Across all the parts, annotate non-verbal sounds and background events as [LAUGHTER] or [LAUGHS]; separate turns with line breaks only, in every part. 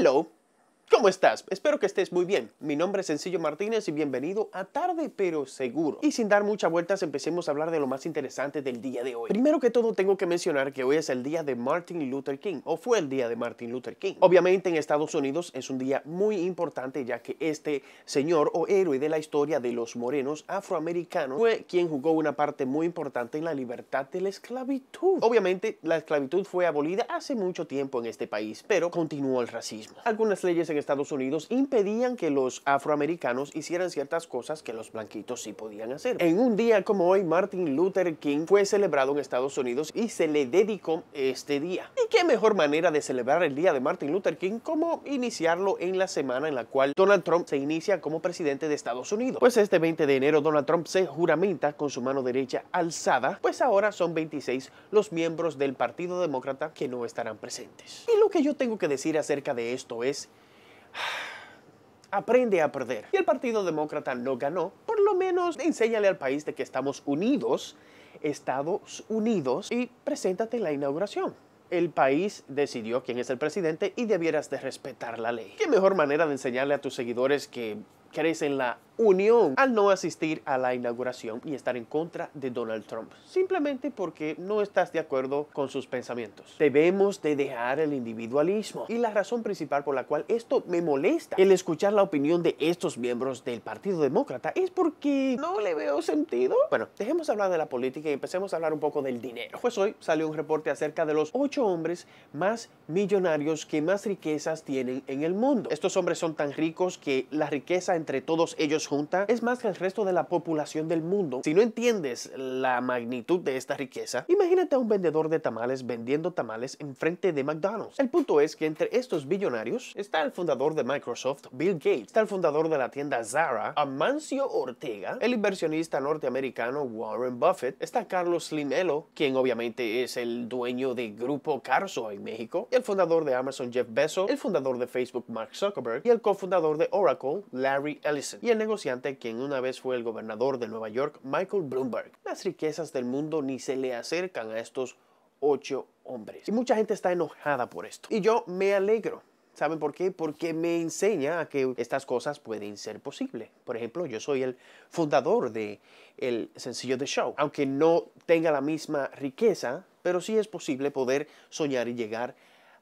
Hello ¿Cómo estás? Espero que estés muy bien. Mi nombre es Sencillo Martínez y bienvenido a Tarde pero Seguro. Y sin dar muchas vueltas empecemos a hablar de lo más interesante del día de hoy. Primero que todo tengo que mencionar que hoy es el día de Martin Luther King o fue el día de Martin Luther King. Obviamente en Estados Unidos es un día muy importante ya que este señor o héroe de la historia de los morenos afroamericanos fue quien jugó una parte muy importante en la libertad de la esclavitud. Obviamente la esclavitud fue abolida hace mucho tiempo en este país, pero continuó el racismo. Algunas leyes en Estados Unidos impedían que los afroamericanos hicieran ciertas cosas que los blanquitos sí podían hacer. En un día como hoy, Martin Luther King fue celebrado en Estados Unidos y se le dedicó este día. ¿Y qué mejor manera de celebrar el día de Martin Luther King como iniciarlo en la semana en la cual Donald Trump se inicia como presidente de Estados Unidos? Pues este 20 de enero Donald Trump se juramenta con su mano derecha alzada, pues ahora son 26 los miembros del Partido Demócrata que no estarán presentes. Y lo que yo tengo que decir acerca de esto es aprende a perder. Y el Partido Demócrata no ganó, por lo menos enséñale al país de que estamos unidos, Estados Unidos, y preséntate en la inauguración. El país decidió quién es el presidente y debieras de respetar la ley. ¿Qué mejor manera de enseñarle a tus seguidores que crees en la unión al no asistir a la inauguración y estar en contra de Donald Trump, simplemente porque no estás de acuerdo con sus pensamientos. Debemos de dejar el individualismo y la razón principal por la cual esto me molesta, el escuchar la opinión de estos miembros del Partido Demócrata, es porque no le veo sentido. Bueno, dejemos hablar de la política y empecemos a hablar un poco del dinero. Pues hoy salió un reporte acerca de los ocho hombres más millonarios que más riquezas tienen en el mundo. Estos hombres son tan ricos que la riqueza entre todos ellos es más que el resto de la población del mundo. Si no entiendes la magnitud de esta riqueza, imagínate a un vendedor de tamales vendiendo tamales frente de McDonald's. El punto es que entre estos billonarios está el fundador de Microsoft, Bill Gates, está el fundador de la tienda Zara, Amancio Ortega, el inversionista norteamericano Warren Buffett, está Carlos Slimelo, quien obviamente es el dueño de Grupo Carso en México, el fundador de Amazon Jeff Bezos, el fundador de Facebook Mark Zuckerberg y el cofundador de Oracle Larry Ellison y el negocio que quien una vez fue el gobernador de Nueva York, Michael Bloomberg. Las riquezas del mundo ni se le acercan a estos ocho hombres. Y mucha gente está enojada por esto. Y yo me alegro. ¿Saben por qué? Porque me enseña a que estas cosas pueden ser posibles. Por ejemplo, yo soy el fundador de el sencillo de Show. Aunque no tenga la misma riqueza, pero sí es posible poder soñar y llegar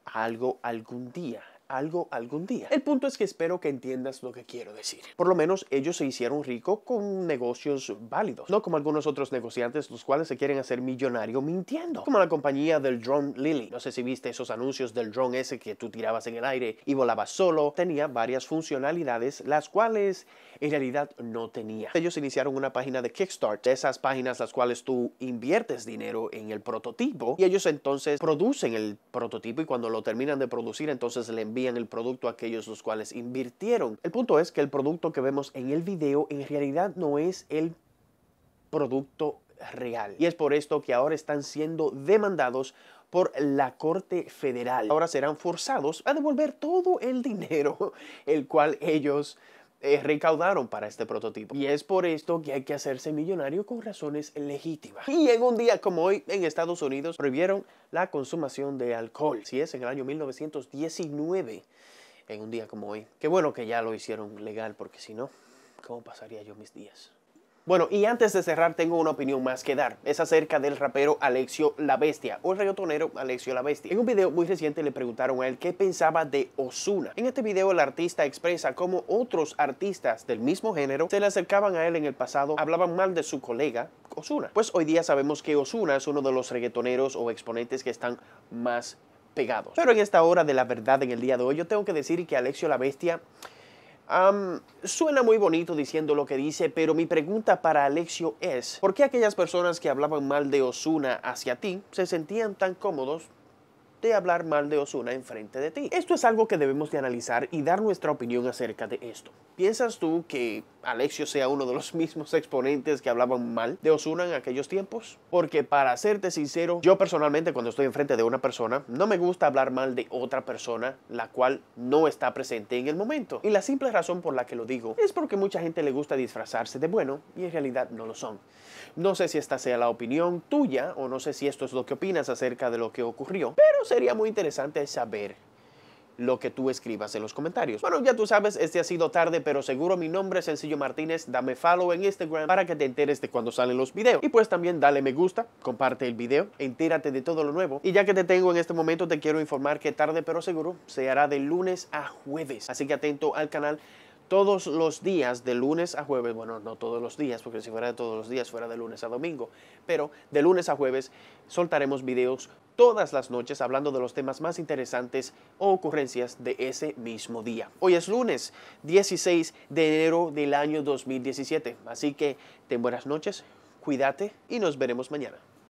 a algo algún día algo algún día. El punto es que espero que entiendas lo que quiero decir. Por lo menos ellos se hicieron rico con negocios válidos, no como algunos otros negociantes los cuales se quieren hacer millonario mintiendo, como la compañía del drone Lily. No sé si viste esos anuncios del drone ese que tú tirabas en el aire y volabas solo. Tenía varias funcionalidades las cuales en realidad no tenía. Ellos iniciaron una página de Kickstarter, de esas páginas las cuales tú inviertes dinero en el prototipo y ellos entonces producen el prototipo y cuando lo terminan de producir entonces le envían el producto aquellos los cuales invirtieron. El punto es que el producto que vemos en el video en realidad no es el producto real. Y es por esto que ahora están siendo demandados por la Corte Federal. Ahora serán forzados a devolver todo el dinero el cual ellos eh, recaudaron para este prototipo. Y es por esto que hay que hacerse millonario con razones legítimas. Y en un día como hoy en Estados Unidos prohibieron la consumación de alcohol. Si es en el año 1919, en un día como hoy. Qué bueno que ya lo hicieron legal porque si no, ¿cómo pasaría yo mis días? Bueno, y antes de cerrar tengo una opinión más que dar. Es acerca del rapero Alexio La Bestia o el reggaetonero Alexio La Bestia. En un video muy reciente le preguntaron a él qué pensaba de Osuna. En este video el artista expresa cómo otros artistas del mismo género se le acercaban a él en el pasado, hablaban mal de su colega Osuna. Pues hoy día sabemos que Osuna es uno de los reggaetoneros o exponentes que están más pegados. Pero en esta hora de la verdad en el día de hoy yo tengo que decir que Alexio La Bestia suena muy bonito diciendo lo que dice, pero mi pregunta para Alexio es, ¿por qué aquellas personas que hablaban mal de Osuna hacia ti se sentían tan cómodos de hablar mal de Osuna enfrente de ti. Esto es algo que debemos de analizar y dar nuestra opinión acerca de esto. ¿Piensas tú que Alexio sea uno de los [LAUGHS] mismos exponentes que hablaban mal de Osuna en aquellos tiempos? Porque para serte sincero, yo personalmente cuando estoy enfrente de una persona, no me gusta hablar mal de otra persona la cual no está presente en el momento. Y la simple razón por la que lo digo es porque mucha gente le gusta disfrazarse de bueno y en realidad no lo son. No sé si esta sea la opinión tuya o no sé si esto es lo que opinas acerca de lo que ocurrió, pero sería muy interesante saber lo que tú escribas en los comentarios. Bueno, ya tú sabes, este ha sido tarde, pero seguro mi nombre es Sencillo Martínez. Dame follow en Instagram para que te enteres de cuando salen los videos. Y pues también dale me gusta, comparte el video, entérate de todo lo nuevo. Y ya que te tengo en este momento, te quiero informar que tarde, pero seguro se hará de lunes a jueves. Así que atento al canal todos los días, de lunes a jueves, bueno, no todos los días, porque si fuera de todos los días, fuera de lunes a domingo, pero de lunes a jueves soltaremos videos todas las noches hablando de los temas más interesantes o ocurrencias de ese mismo día. Hoy es lunes 16 de enero del año 2017, así que ten buenas noches, cuídate y nos veremos mañana.